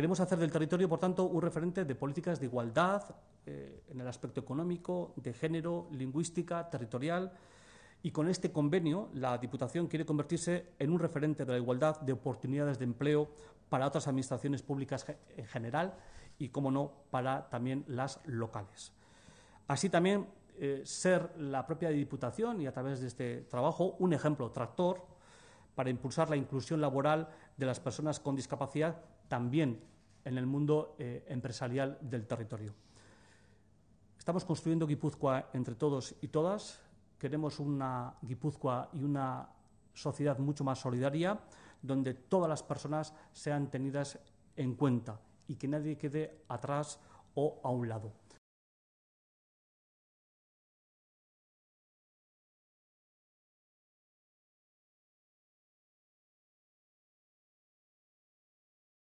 Queremos hacer del territorio, por tanto, un referente de políticas de igualdad eh, en el aspecto económico, de género, lingüística, territorial. Y con este convenio, la Diputación quiere convertirse en un referente de la igualdad de oportunidades de empleo para otras administraciones públicas en general y, como no, para también las locales. Así también eh, ser la propia Diputación y a través de este trabajo un ejemplo tractor para impulsar la inclusión laboral de las personas con discapacidad también en el mundo eh, empresarial del territorio. Estamos construyendo Guipúzcoa entre todos y todas. Queremos una Guipúzcoa y una sociedad mucho más solidaria, donde todas las personas sean tenidas en cuenta y que nadie quede atrás o a un lado.